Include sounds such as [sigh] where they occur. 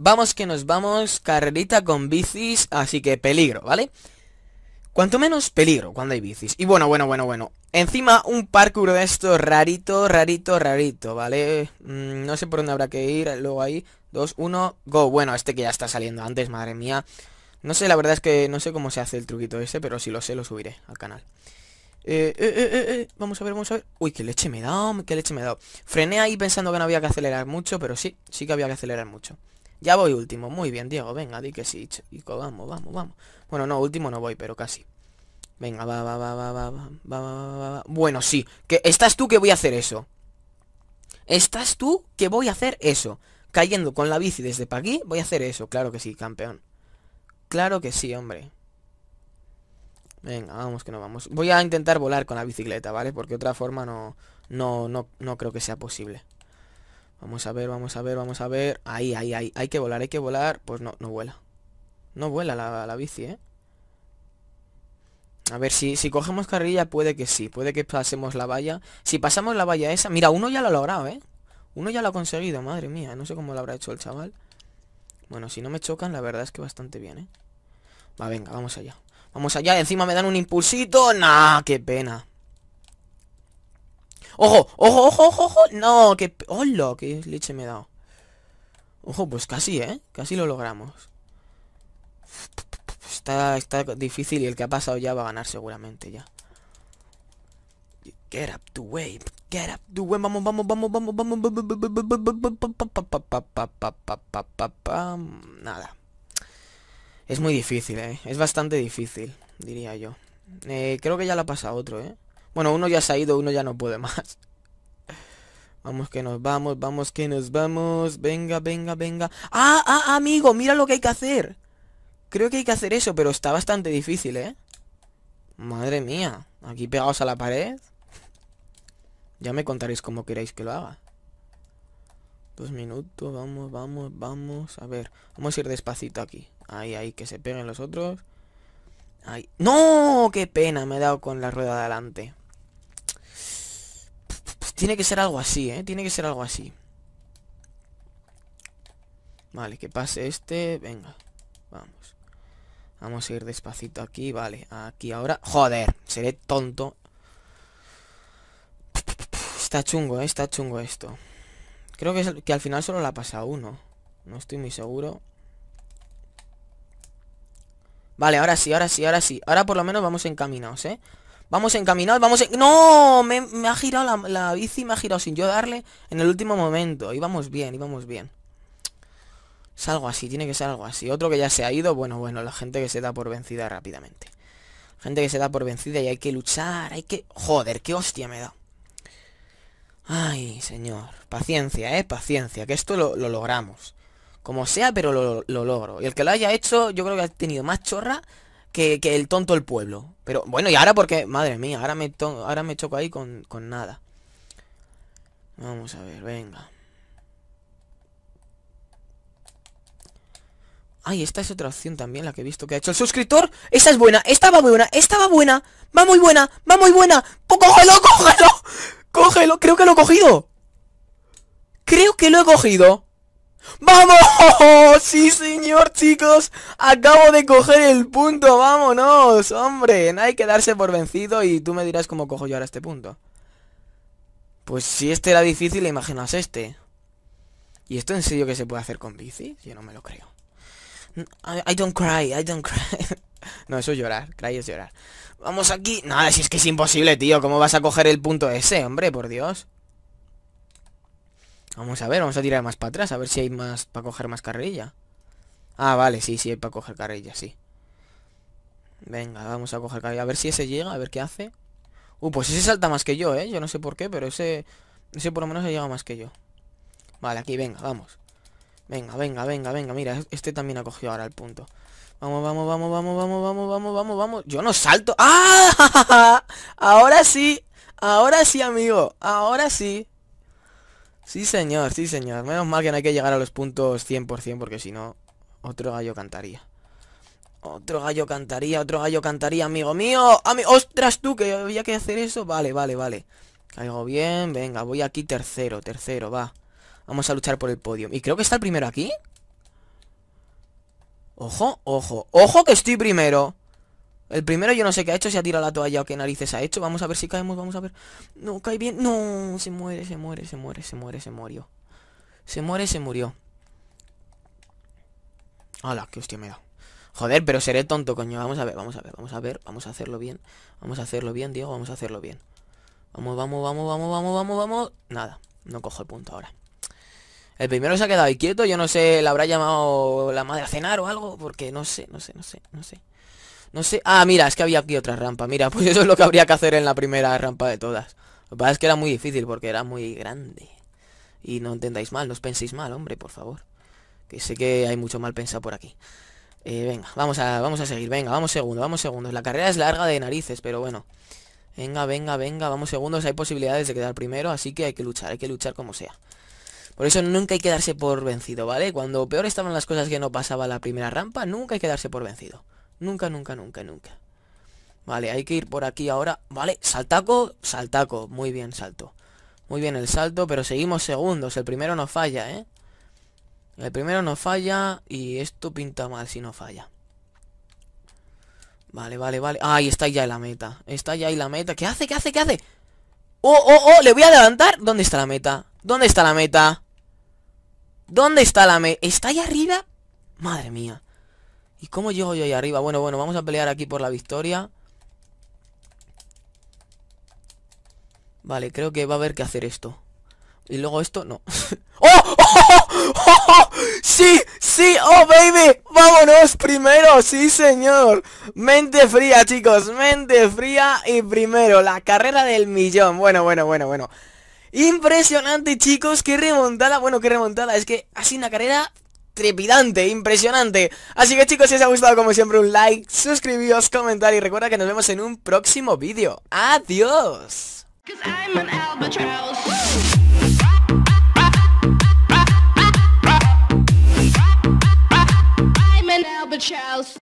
Vamos que nos vamos, carrerita con bicis, así que peligro, ¿vale? Cuanto menos peligro cuando hay bicis. Y bueno, bueno, bueno, bueno. Encima un parkour de esto rarito, rarito, rarito, ¿vale? Mm, no sé por dónde habrá que ir, luego ahí. Dos, uno, go. Bueno, este que ya está saliendo antes, madre mía. No sé, la verdad es que no sé cómo se hace el truquito ese, pero si lo sé lo subiré al canal vamos a ver, vamos a ver. Uy, qué leche me he dado, qué leche me he dado. Frené ahí pensando que no había que acelerar mucho, pero sí, sí que había que acelerar mucho. Ya voy último, muy bien, Diego, venga, di que sí, chico, vamos, vamos, vamos. Bueno, no, último no voy, pero casi. Venga, va, va, va, va, va, va, va, va, va, Bueno, sí, que estás tú que voy a hacer eso. Estás tú que voy a hacer eso. Cayendo con la bici desde para aquí, voy a hacer eso, claro que sí, campeón. Claro que sí, hombre. Venga, vamos que no vamos. Voy a intentar volar con la bicicleta, ¿vale? Porque otra forma no, no, no, no creo que sea posible. Vamos a ver, vamos a ver, vamos a ver. Ahí, ahí, ahí. Hay que volar, hay que volar. Pues no, no vuela. No vuela la, bici, ¿eh? A ver, si, si cogemos carrilla puede que sí. Puede que pasemos la valla. Si pasamos la valla esa... Mira, uno ya lo ha logrado, ¿eh? Uno ya lo ha conseguido, madre mía. No sé cómo lo habrá hecho el chaval. Bueno, si no me chocan, la verdad es que bastante bien, ¿eh? Va, venga, vamos allá. Vamos allá, encima me dan un impulsito. Nah, qué pena. ¡Ojo! ¡Ojo, ojo, ojo, ojo! ¡No! ¡Qué... ¡Hola! ¡Qué leche me he dado! Ojo, pues casi, ¿eh? Casi lo logramos. Está, está difícil y el que ha pasado ya va a ganar seguramente ya. Get up the way. Get up the way. Vamos, vamos, vamos, vamos, vamos. Nada. Es muy difícil, ¿eh? Es bastante difícil, diría yo. Eh, creo que ya la pasa otro, ¿eh? Bueno, uno ya se ha ido, uno ya no puede más. [laughs] Vamos que nos vamos, vamos que nos vamos. Venga, venga, venga. ¡Ah, ah, amigo! Mira lo que hay que hacer. Creo que hay que hacer eso, pero está bastante difícil, ¿eh? Madre mía. Aquí pegados a la pared. Ya me contaréis cómo queréis que lo haga. Dos minutos, vamos, vamos, vamos. A ver, vamos a ir despacito aquí. Ahí, ahí, que se peguen los otros. Ahí. ¡No! ¡Qué pena! Me he dado con la rueda de adelante. Pues tiene que ser algo así, ¿eh? Tiene que ser algo así. Vale, que pase este. Venga, vamos. Vamos a ir despacito aquí, vale. Aquí ahora. Joder, seré tonto. Está chungo, ¿eh? está chungo esto. Creo que, al final solo la pasa uno. No estoy muy seguro. Vale, ahora sí, ahora sí, ahora sí. Ahora por lo menos vamos encaminados, ¿eh? Vamos encaminados, vamos en... ¡No! Me, ha girado la, la, bici, me ha girado sin yo darle en el último momento. Íbamos bien, íbamos bien. Salgo así, tiene que ser algo así. Otro que ya se ha ido, bueno, bueno, la gente que se da por vencida rápidamente. Gente que se da por vencida y hay que luchar, hay que... Joder, qué hostia me da. Ay, señor. Paciencia, eh, paciencia. Que esto lo, logramos. Como sea, pero lo, lo, logro. Y el que lo haya hecho, yo creo que ha tenido más chorra que, que el tonto el pueblo. Pero bueno, y ahora porque... Madre mía, ahora me, ahora me choco ahí con, con nada. Vamos a ver, venga. Ay, esta es otra opción también, la que he visto que ha hecho el suscriptor. Esa es buena, esta va buena, esta va buena, va muy buena, va muy buena. ¡Cógelo, cógelo! ¡Cógelo! ¡Creo que lo he cogido! ¡Creo que lo he cogido! ¡Vamos! [laughs] ¡Sí, señor, chicos! Acabo de coger el punto, vámonos, hombre. No hay que darse por vencido y tú me dirás cómo cojo yo ahora este punto. Pues si este era difícil, imaginas este. ¿Y esto en serio que se puede hacer con bici? Yo no me lo creo. Mm, I don't cry, I don't cry. [laughs] No, eso es llorar. Cry es llorar. Vamos aquí. Nada, si es que es imposible, tío. ¿Cómo vas a coger el punto ese, hombre? Por Dios. Vamos a ver, vamos a tirar más para atrás. A ver si hay más para coger más carrilla. Ah, vale, sí, sí, hay para coger carrilla, sí. Venga, vamos a coger carrilla. A ver si ese llega, a ver qué hace. Uh, pues ese salta más que yo, ¿eh? Yo no sé por qué, pero ese... Ese por lo menos se llega más que yo. Vale, aquí, venga, vamos. Venga, venga, venga, venga. Mira, este también ha cogido ahora el punto. Vamos, vamos, vamos, vamos, vamos, vamos, vamos, vamos, vamos. Yo no salto. [laughs] ¡Ah! Ahora sí. Ahora sí, amigo. Ahora sí. Sí, señor, sí, señor. Menos mal que no hay que llegar a los puntos 100% porque si no, otro gallo cantaría. Otro gallo cantaría, otro gallo cantaría, amigo mío. ¡Ostras, tú! Que había que hacer eso. Vale, vale, vale. Caigo bien. Venga, voy aquí tercero, tercero, va. Vamos a luchar por el podio. Y creo que está el primero aquí. Ojo, ojo, ojo que estoy primero El primero yo no sé qué ha hecho, si ha tirado la toalla o qué narices ha hecho Vamos a ver si caemos, vamos a ver No, cae bien, no, se muere, se muere, se muere, se muere, se murió Se muere, se murió Hola, qué hostia me da Joder, pero seré tonto, coño Vamos a ver, vamos a ver, vamos a ver, vamos a hacerlo bien Vamos a hacerlo bien, Diego, vamos a hacerlo bien Vamos, vamos, vamos, vamos, vamos, vamos, vamos Nada, no cojo el punto ahora el primero se ha quedado quieto, yo no sé, le habrá llamado la madre a cenar o algo, porque no sé, no sé, no sé, no sé. No sé. Ah, mira, es que había aquí otra rampa. Mira, [laughs] pues eso es lo que habría que hacer en la primera rampa de todas. Lo que pasa es que era muy difícil porque era muy grande. Y no entendáis mal, no os penséis mal, hombre, por favor. Que sé que hay mucho mal pensado por aquí. Eh, venga, vamos a, vamos a seguir. Venga, vamos segundo, vamos segundos. La carrera es larga de narices, pero bueno. Venga, venga, venga, vamos segundos. Hay posibilidades de quedar primero, así que hay que luchar, hay que luchar como sea. Por eso nunca hay que darse por vencido, ¿vale? Cuando peor estaban las cosas que no pasaba la primera rampa, nunca hay que darse por vencido. Nunca, nunca, nunca, nunca. Vale, hay que ir por aquí ahora. Vale, saltaco, saltaco. Muy bien, salto. Muy bien el salto, pero seguimos segundos. El primero no falla, ¿eh? El primero no falla y esto pinta mal si no falla. Vale, vale, vale. Ah, ahí está ya la meta. Está ya ahí la meta. ¿Qué hace? ¿Qué hace? ¿Qué hace? ¡Oh, oh, oh! ¡Le voy a adelantar! ¿Dónde está la meta? ¿Dónde está la meta? ¿Dónde está la me? ¿Está ahí arriba? Madre mía. ¿Y cómo llego yo ahí arriba? Bueno, bueno, vamos a pelear aquí por la victoria. Vale, creo que va a haber que hacer esto. Y luego esto, no. [laughs] ¡Oh! ¡Oh! ¡Oh! ¡Oh! ¡Sí! ¡Sí! ¡Oh, baby! ¡Vámonos primero! ¡Sí, señor! Mente fría, chicos. Mente fría y primero. La carrera del millón. Bueno, bueno, bueno, bueno. Impresionante, chicos, que remontada, bueno, que remontada, es que así una carrera trepidante, impresionante. Así que chicos, si os ha gustado como siempre un like, suscribíos, comentar y recuerda que nos vemos en un próximo vídeo. ¡Adiós!